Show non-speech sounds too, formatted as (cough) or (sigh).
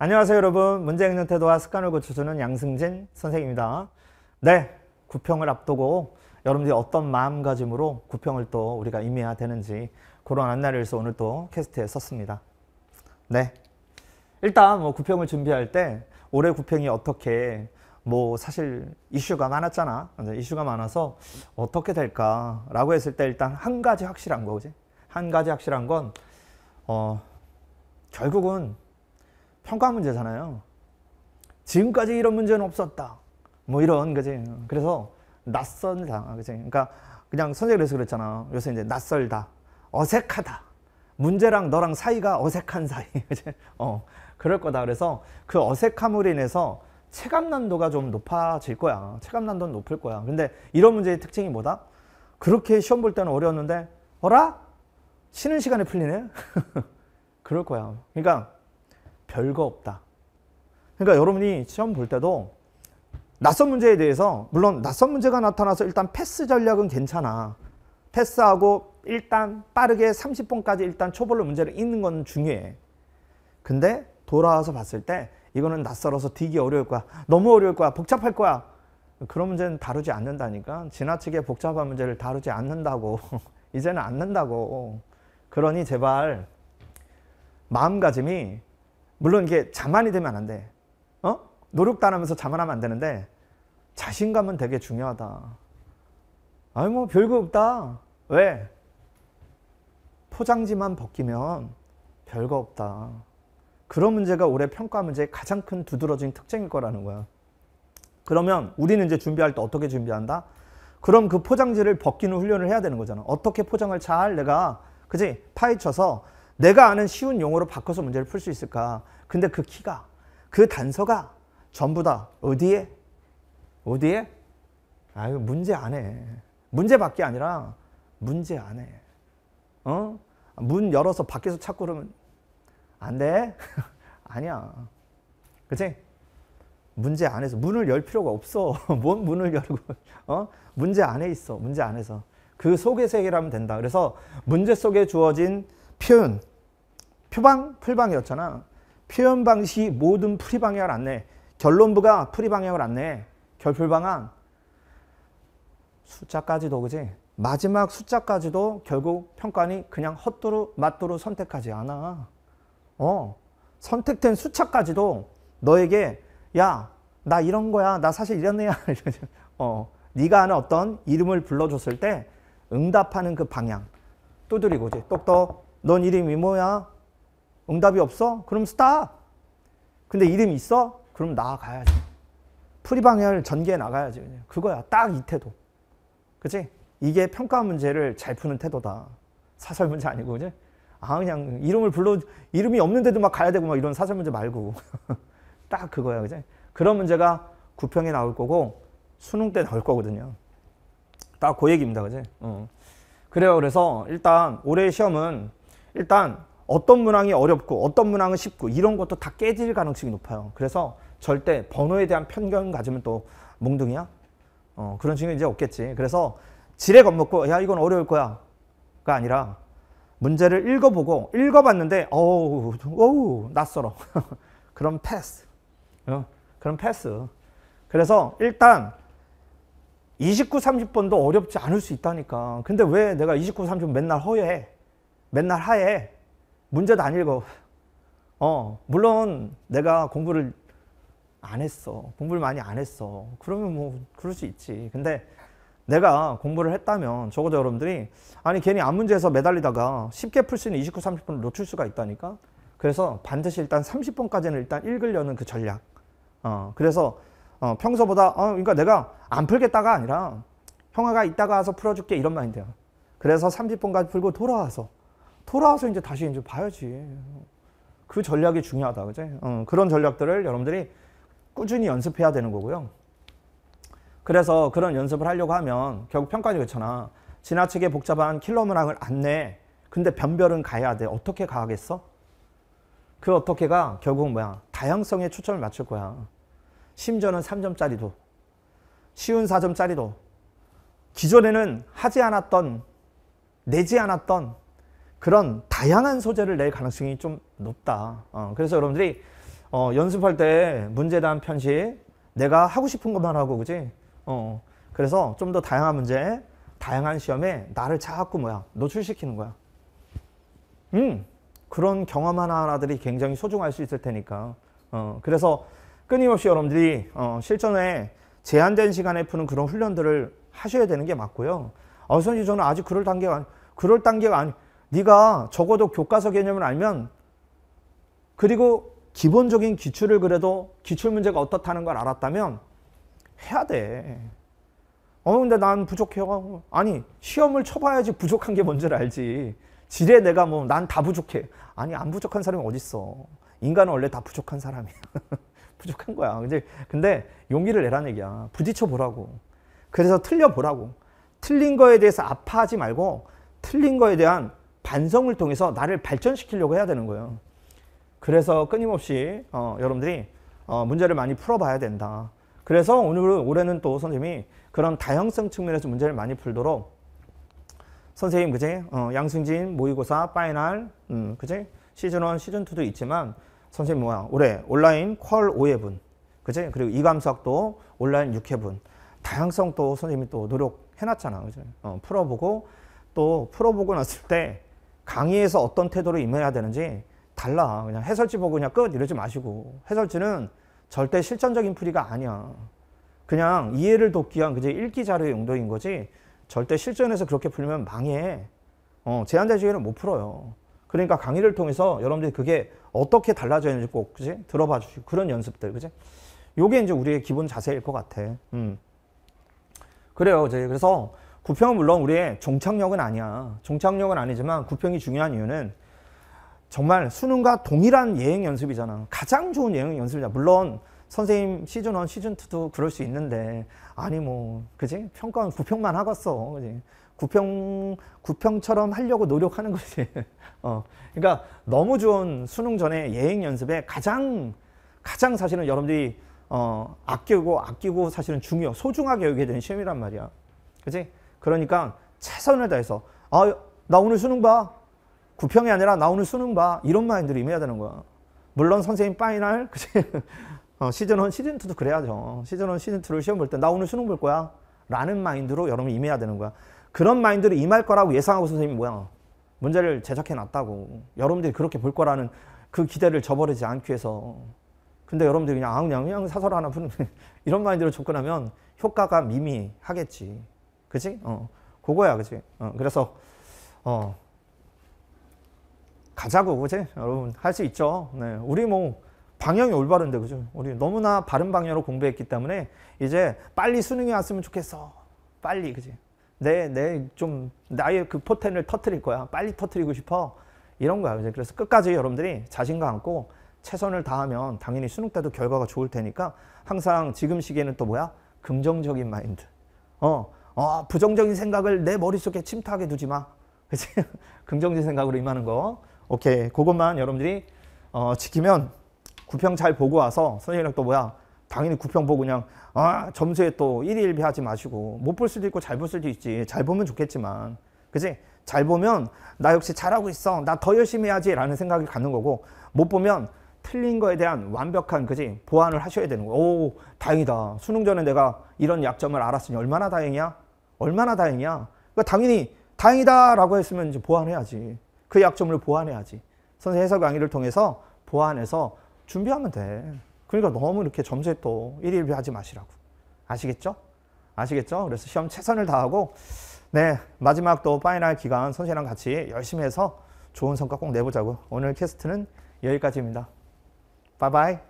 안녕하세요 여러분 문제 읽는 태도와 습관을 고쳐주는 양승진 선생입니다 네 구평을 앞두고 여러분들이 어떤 마음가짐으로 구평을 또 우리가 임해야 되는지 그런 안내를 해서 오늘 또 캐스트에 썼습니다 네 일단 뭐 구평을 준비할 때 올해 구평이 어떻게 뭐 사실 이슈가 많았잖아 이슈가 많아서 어떻게 될까 라고 했을 때 일단 한 가지 확실한 거지 한 가지 확실한 건 어, 결국은 평가 문제잖아요. 지금까지 이런 문제는 없었다. 뭐 이런 거지. 그래서 낯선다 그지? 그러니까 그냥 선생님께서 그랬잖아. 요새 이제 낯설다. 어색하다. 문제랑 너랑 사이가 어색한 사이. (laughs) 그지? 어. 그럴 거다. 그래서 그 어색함으로 인해서 체감난도가 좀 높아질 거야. 체감난도는 높을 거야. 근데 이런 문제의 특징이 뭐다? 그렇게 시험 볼 때는 어려웠는데, 어라? 쉬는 시간에 풀리네? (laughs) 그럴 거야. 그러니까 별거 없다. 그러니까 여러분이 시험 볼 때도 낯선 문제에 대해서 물론 낯선 문제가 나타나서 일단 패스 전략은 괜찮아. 패스하고 일단 빠르게 30번까지 일단 초벌로 문제를 읽는 건 중요해. 근데 돌아와서 봤을 때 이거는 낯설어서 되기 어려울 거야. 너무 어려울 거야. 복잡할 거야. 그런 문제는 다루지 않는다니까. 지나치게 복잡한 문제를 다루지 않는다고. (laughs) 이제는 않는다고. 그러니 제발 마음가짐이 물론 이게 자만이 되면 안 돼. 어? 노력도 안 하면서 자만하면 안 되는데 자신감은 되게 중요하다. 아니 뭐 별거 없다. 왜? 포장지만 벗기면 별거 없다. 그런 문제가 올해 평가 문제의 가장 큰 두드러진 특징일 거라는 거야. 그러면 우리는 이제 준비할 때 어떻게 준비한다? 그럼 그 포장지를 벗기는 훈련을 해야 되는 거잖아. 어떻게 포장을 잘 내가 그지 파헤쳐서 내가 아는 쉬운 용어로 바꿔서 문제를 풀 수 있을까? 근데 그 키가, 그 단서가 전부 다 어디에? 어디에? 아유, 문제 안에. 문제 밖에 아니라 문제 안에. 어? 문 열어서 밖에서 찾고 그러면 안 돼? (laughs) 아니야. 그치? 문제 안에서. 문을 열 필요가 없어. (laughs) 뭔 문을 열고. 어? 문제 안에 있어. 문제 안에서. 그 속의 세계라면 된다. 그래서 문제 속에 주어진 표현, 표방, 풀방이었잖아. 표현 방식이 모든 풀이방향을 안내. 결론부가 풀이방향을 안내. 결풀방향. 숫자까지도 그지? 마지막 숫자까지도 결국 평가니 그냥 헛도로 맞도로 선택하지 않아. 어, 선택된 숫자까지도 너에게 야, 나 이런 거야. 나 사실 이런 애야. (laughs) 어, 네가 아는 어떤 이름을 불러줬을 때 응답하는 그 방향. 두드리고지. 똑똑 넌 이름이 뭐야? 응답이 없어? 그럼 스탑. 근데 이름 이 있어? 그럼 나가야지 아프리방향을전개해 나가야지. 그냥. 그거야. 딱 이 태도. 그치? 이게 평가 문제를 잘 푸는 태도다. 사설 문제 아니고, 그치? 아, 그냥 이름을 불러, 이름이 없는데도 막 가야 되고 막 이런 사설 문제 말고. (laughs) 딱 그거야. 그치? 그런 문제가 구평에 나올 거고, 수능 때 나올 거거든요. 딱 그 얘기입니다. 그치? 어. 그래요. 그래서 일단 올해 시험은 일단 어떤 문항이 어렵고 어떤 문항은 쉽고 이런 것도 다 깨질 가능성이 높아요. 그래서 절대 번호에 대한 편견 가지면 또 몽둥이야? 어, 그런 친구 이제 없겠지. 그래서 지레 겁먹고 야 이건 어려울 거야 가 아니라 문제를 읽어보고 읽어봤는데 어우 어우 낯설어. (laughs) 그럼 패스. 어, 그럼 패스. 그래서 일단 29, 30번도 어렵지 않을 수 있다니까. 근데 왜 내가 29, 30번 맨날 허여해? 맨날 하에 문제도 안 읽어. 어, 물론 내가 공부를 안 했어. 공부를 많이 안 했어. 그러면 뭐 그럴 수 있지. 근데 내가 공부를 했다면 적어도 여러분들이 아니 괜히 안 문제에서 매달리다가 쉽게 풀 수 있는 29, 30분을 놓칠 수가 있다니까. 그래서 반드시 일단 30분까지는 일단 읽으려는 그 전략. 어, 그래서 어, 평소보다 어, 그러니까 내가 안 풀겠다가 아니라 형아가 이따가 와서 풀어줄게 이런 마인드야. 그래서 30분까지 풀고 돌아와서 돌아와서 이제 다시 이제 봐야지. 그 전략이 중요하다, 그제? 어, 그런 전략들을 여러분들이 꾸준히 연습해야 되는 거고요. 그래서 그런 연습을 하려고 하면 결국 평가는 그렇잖아. 지나치게 복잡한 킬러 문항을 안 내. 근데 변별은 가야 돼. 어떻게 가겠어? 그 어떻게가 결국 뭐야? 다양성에 초점을 맞출 거야. 심지어는 3점짜리도 쉬운 4점짜리도 기존에는 하지 않았던 내지 않았던 그런 다양한 소재를 낼 가능성이 좀 높다. 어, 그래서 여러분들이 어, 연습할 때 문제단 편식 내가 하고 싶은 것만 하고 그지? 어, 그래서 좀 더 다양한 문제, 다양한 시험에 나를 자꾸 뭐야 노출시키는 거야. 음 그런 경험 하나하나들이 굉장히 소중할 수 있을 테니까. 어, 그래서 끊임없이 여러분들이 어, 실전에 제한된 시간에 푸는 그런 훈련들을 하셔야 되는 게 맞고요. 어, 선생님 저는 아직 그럴 단계가 아니, 그럴 단계가 아니. 네가 적어도 교과서 개념을 알면 그리고 기본적인 기출을 그래도 기출 문제가 어떻다는 걸 알았다면 해야 돼. 어 근데 난 부족해요. 아니 시험을 쳐봐야지 부족한 게 뭔지를 알지. 지레 내가 뭐 난 다 부족해. 아니 안 부족한 사람이 어딨어. 인간은 원래 다 부족한 사람이야. (laughs) 부족한 거야. 근데, 근데 용기를 내란 얘기야. 부딪혀 보라고. 그래서 틀려 보라고. 틀린 거에 대해서 아파하지 말고 틀린 거에 대한 반성을 통해서 나를 발전시키려고 해야 되는 거예요. 그래서 끊임없이 어, 여러분들이 어, 문제를 많이 풀어봐야 된다. 그래서 오늘 올해는 또 선생님이 그런 다양성 측면에서 문제를 많이 풀도록 선생님 그제 어, 양승진 모의고사 파이널 음, 그제 시즌 1 시즌 2도 있지만 선생님 뭐야 올해 온라인 퀄 5회분 그제 그리고 이감수학도 온라인 6회분 다양성 또 선생님이 또 노력해놨잖아 그제 어, 풀어보고 또 풀어보고 났을 때 강의에서 어떤 태도로 임해야 되는지 달라. 그냥 해설지 보고 그냥 끝 이러지 마시고 해설지는 절대 실전적인 풀이가 아니야. 그냥 이해를 돕기 위한 그제 읽기 자료의 용도인 거지 절대 실전에서 그렇게 풀면 망해. 어, 제한대식에는 못 풀어요. 그러니까 강의를 통해서 여러분들이 그게 어떻게 달라져있는 지꼭 그지 들어봐 주시고 그런 연습들 그지 요게 이제 우리의 기본 자세일 것 같아. 음. 그래요. 이제 그래서 부평은 물론 우리의 종착역은 아니야. 종착역은 아니지만 구평이 중요한 이유는 정말 수능과 동일한 예행 연습이잖아. 가장 좋은 예행 연습이잖아. 물론 선생님 시즌 1, 시즌 2도 그럴 수 있는데 아니 뭐 그지? 평가는 구평만 하겠어. 그지? 구평 구평처럼 하려고 노력하는 거지. (laughs) 어. 그러니까 너무 좋은 수능 전에 예행 연습에 가장 가장 사실은 여러분들이 어, 아끼고 아끼고 사실은 중요 소중하게 여기게 되는 시험이란 말이야. 그지? 그러니까 최선을 다해서 아, 나 오늘 수능 봐. 구평이 아니라 나 오늘 수능 봐. 이런 마인드로 임해야 되는 거야. 물론 선생님 파이널 (laughs) 그치? 어, 시즌 1, 시즌 2도 그래야죠. 시즌 1, 시즌 2를 시험 볼 때 나 오늘 수능 볼 거야. 라는 마인드로 여러분이 임해야 되는 거야. 그런 마인드로 임할 거라고 예상하고 선생님이 뭐야. 문제를 제작해 놨다고. 여러분들이 그렇게 볼 거라는 그 기대를 저버리지 않기 위해서. 근데 여러분들이 그냥 아 그냥, 그냥 사설 하나 푸는 (laughs) 이런 마인드로 접근하면 효과가 미미하겠지. 그지? 어, 그거야, 그지? 어, 그래서, 어, 가자고, 그지? 여러분, 할 수 있죠. 네. 우리 뭐, 방향이 올바른데, 그죠? 우리 너무나 바른 방향으로 공부했기 때문에, 이제 빨리 수능이 왔으면 좋겠어. 빨리, 그지? 내, 내, 좀, 나의 그 포텐을 터트릴 거야. 빨리 터트리고 싶어. 이런 거야. 그지? 그래서 끝까지 여러분들이 자신감 안고, 최선을 다하면 당연히 수능 때도 결과가 좋을 테니까 항상 지금 시기에는 또 뭐야? 긍정적인 마인드. 어, 어, 부정적인 생각을 내 머릿속에 침투하게 두지 마. 그치? (laughs) 긍정적인 생각으로 임하는 거. 오케이. 그것만 여러분들이 어, 지키면 구평 잘 보고 와서 선생님이또 뭐야. 당연히 구평 보고 그냥 아, 점수에 또 1위 1비 하지 마시고 못 볼 수도 있고 잘 볼 수도 있지. 잘 보면 좋겠지만. 그치? 잘 보면 나 역시 잘하고 있어. 나 더 열심히 해야지 라는 생각을 갖는 거고 못 보면 틀린 거에 대한 완벽한 그지 보완을 하셔야 되는 거예요. 오 다행이다. 수능 전에 내가 이런 약점을 알았으니 얼마나 다행이야. 얼마나 다행이야. 그러니까 당연히 다행이다라고 했으면 이제 보완해야지. 그 약점을 보완해야지. 선생 해석 강의를 통해서 보완해서 준비하면 돼. 그러니까 너무 이렇게 점수에 또 일일비하지 마시라고. 아시겠죠? 아시겠죠? 그래서 시험 최선을 다하고 네 마지막 또 파이널 기간 선생이랑 같이 열심히 해서 좋은 성과 꼭 내보자고. 오늘 캐스트는 여기까지입니다. 바이바이.